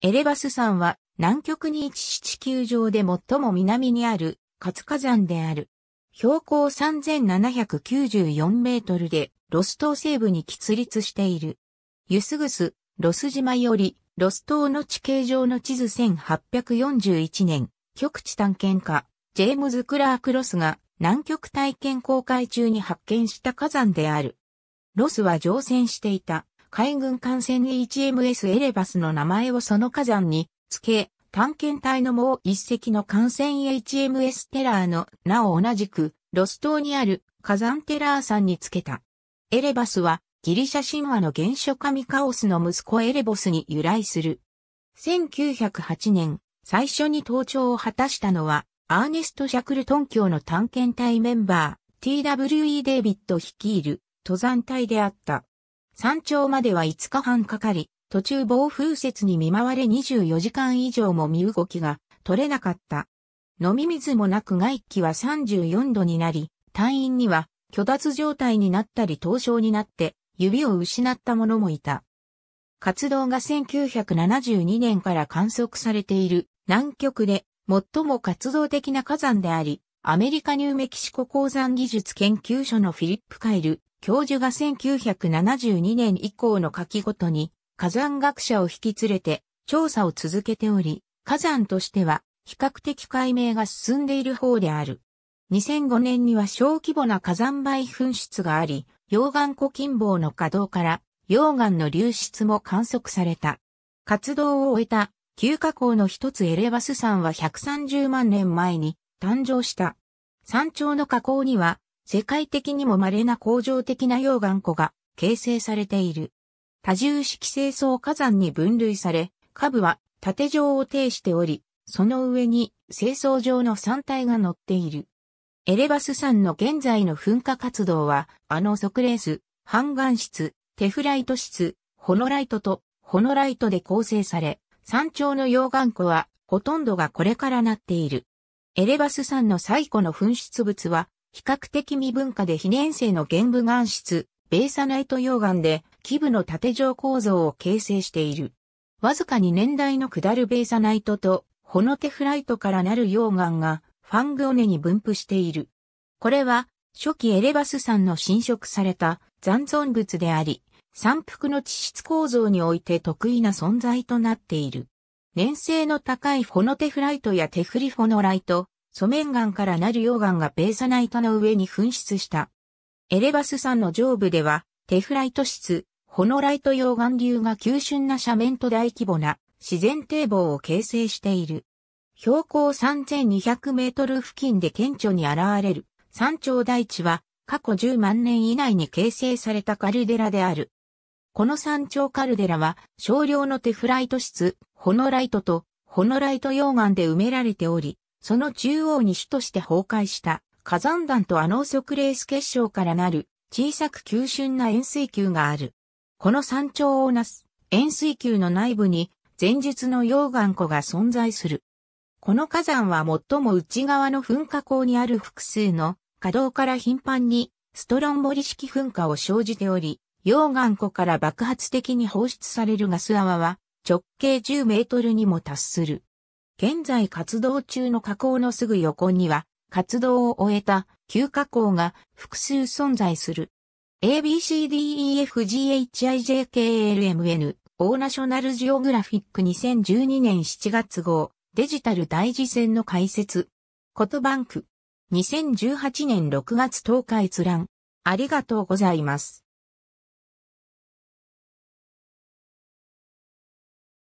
エレバス山は南極に位置し地球上で最も南にある活火山である。標高3794メートルでロス島西部に起立している。ユスグス、ロス島よりロス島の地形上の地図1841年、極地探検家、ジェームズ・クラーク・ロスが南極体験公開中に発見した火山である。ロスは乗船していた海軍艦船 HMS エレバスの名前をその火山に付け、探検隊のもう一隻の艦船 HMS テラーの名を同じく、ロス島にある火山テラーさんに付けた。エレバスはギリシャ神話の原初神カオスの息子エレボスに由来する。1908年、最初に登頂を果たしたのは、アーネスト・シャクルトン教の探検隊メンバー、TWE デイビッド率いる登山隊であった。山頂までは5日半かかり、途中暴風雪に見舞われ24時間以上も身動きが取れなかった。飲み水もなく外気は34度になり、隊員には虚脱状態になったり凍傷になって指を失った者もいた。活動が1972年から観測されている南極で最も活動的な火山であり、アメリカニューメキシコ鉱山技術研究所のフィリップ・カイル教授が1972年以降の夏季ごとに火山学者を引き連れて調査を続けており、火山としては比較的解明が進んでいる方である。2005年には小規模な火山灰噴出があり、溶岩湖近傍の稼働から溶岩の流出も観測された。活動を終えた旧火口の一つエレバス山は130万年前に誕生した。山頂の火口には世界的にも稀な工場的な溶岩湖が形成されている。多重式清掃火山に分類され、下部は縦状を呈しており、その上に清掃状の山体が乗っている。エレバス山の現在の噴火活動は、あの測レース、半岩質、テフライト質、ホノライトとホノライトで構成され、山頂の溶岩湖はほとんどがこれからなっている。エレバス山の最古の噴出物は比較的未分化で非粘性の玄武岩質、ベーサナイト溶岩で基部の縦状構造を形成している。わずかに年代の下るベーサナイトとホノテフライトからなる溶岩がファングオネに分布している。これは初期エレバス山の侵食された残存物であり、山腹の地質構造において得意な存在となっている。粘性の高いフォノテフライトやテフリフォノライト、素面岩からなる溶岩がベーサナイトの上に噴出した。エレバス山の上部では、テフライト質、ホノライト溶岩流が急峻な斜面と大規模な自然堤防を形成している。標高3200メートル付近で顕著に現れる山頂大地は過去10万年以内に形成されたカルデラである。この山頂カルデラは少量のテフライト質、ホノライトとホノライト溶岩で埋められており、その中央に主として崩壊した火山弾とアノーソクレース結晶からなる小さく急峻な円錐球がある。この山頂をなす円錐球の内部に前述の溶岩湖が存在する。この火山は最も内側の噴火口にある複数の稼働から頻繁にストロンボリ式噴火を生じており、溶岩湖から爆発的に放出されるガス泡は直径10メートルにも達する。現在活動中の火口のすぐ横には、活動を終えた旧火口が複数存在する。ABCDEFGHIJKLMN オーナショナルジオグラフィック2012年7月号デジタル大事線の解説。ことバンク2018年6月10日閲覧。ありがとうございます。